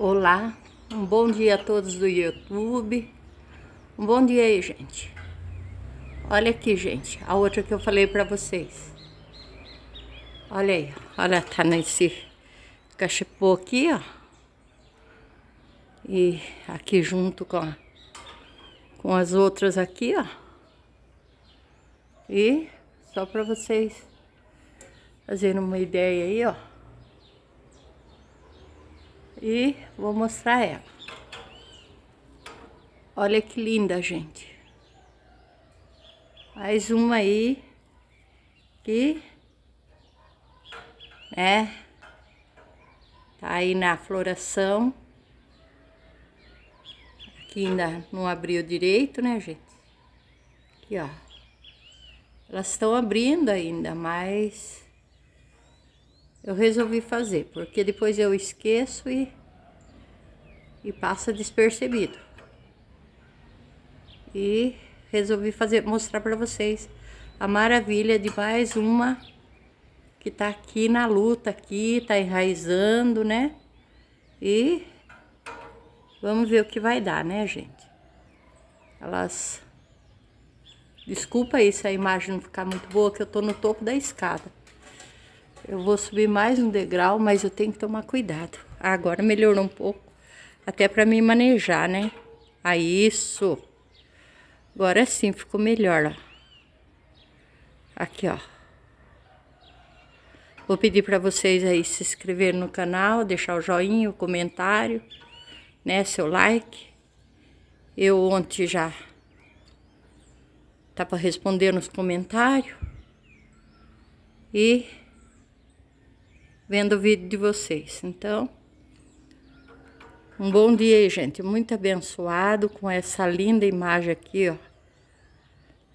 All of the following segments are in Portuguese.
Olá, um bom dia a todos do YouTube. Um bom dia aí, gente. Olha aqui, gente, a outra que eu falei para vocês. Olha aí, olha, tá nesse cachepô aqui, ó. E aqui junto com, a, com as outras aqui, ó. E só para vocês fazerem uma ideia aí, ó e vou mostrar ela. Olha que linda, gente. Mais uma aí que, né, tá aí na floração. Aqui ainda não abriu direito, né, gente? Aqui, ó. Elas estão abrindo ainda, mas eu resolvi fazer, porque depois eu esqueço e, e passa despercebido. E resolvi fazer, mostrar para vocês a maravilha de mais uma que tá aqui na luta, aqui, tá enraizando, né? E vamos ver o que vai dar, né, gente? Elas... Desculpa aí se a imagem não ficar muito boa, que eu tô no topo da escada. Eu vou subir mais um degrau, mas eu tenho que tomar cuidado. Agora melhorou um pouco, até para me manejar, né? Aí, ah, isso. Agora sim, ficou melhor, ó. Aqui, ó. Vou pedir para vocês aí se inscrever no canal, deixar o joinha, o comentário, né, seu like. Eu ontem já tá para responder nos comentários. E vendo o vídeo de vocês. Então, um bom dia aí, gente. Muito abençoado com essa linda imagem aqui, ó.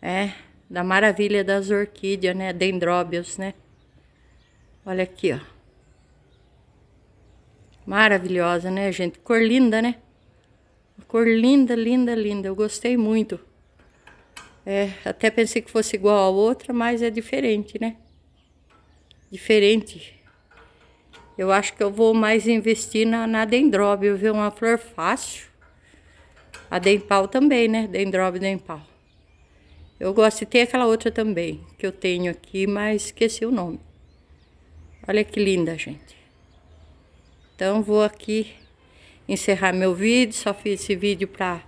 É, da maravilha das orquídeas, né? Dendróbios, né? Olha aqui, ó. Maravilhosa, né, gente? Cor linda, né? Cor linda, linda, linda. Eu gostei muito. É, até pensei que fosse igual a outra, mas é diferente, né? Diferente. Eu acho que eu vou mais investir na, na dendróbio, viu? Uma flor fácil. A dempal também, né? Dendróbio, dempal. Eu gosto, tem aquela outra também, que eu tenho aqui, mas esqueci o nome. Olha que linda, gente. Então, vou aqui encerrar meu vídeo. Só fiz esse vídeo para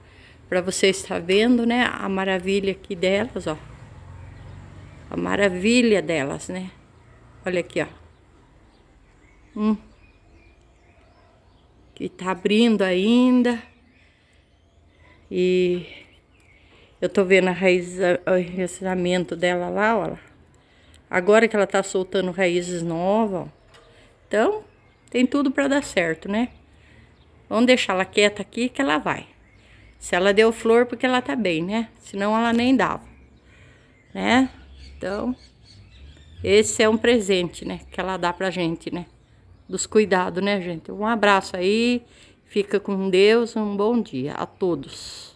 para vocês estar vendo, né? A maravilha aqui delas, ó. A maravilha delas, né? Olha aqui, ó. Hum. Que tá abrindo ainda. E eu tô vendo a raiz, o enraizamento dela lá, ó. Agora que ela tá soltando raízes novas, ó. Então, tem tudo para dar certo, né? Vamos deixar ela quieta aqui que ela vai. Se ela deu flor, porque ela tá bem, né? Senão ela nem dava, né? Então, esse é um presente, né? Que ela dá pra gente, né? dos cuidados, né, gente? Um abraço aí, fica com Deus, um bom dia a todos.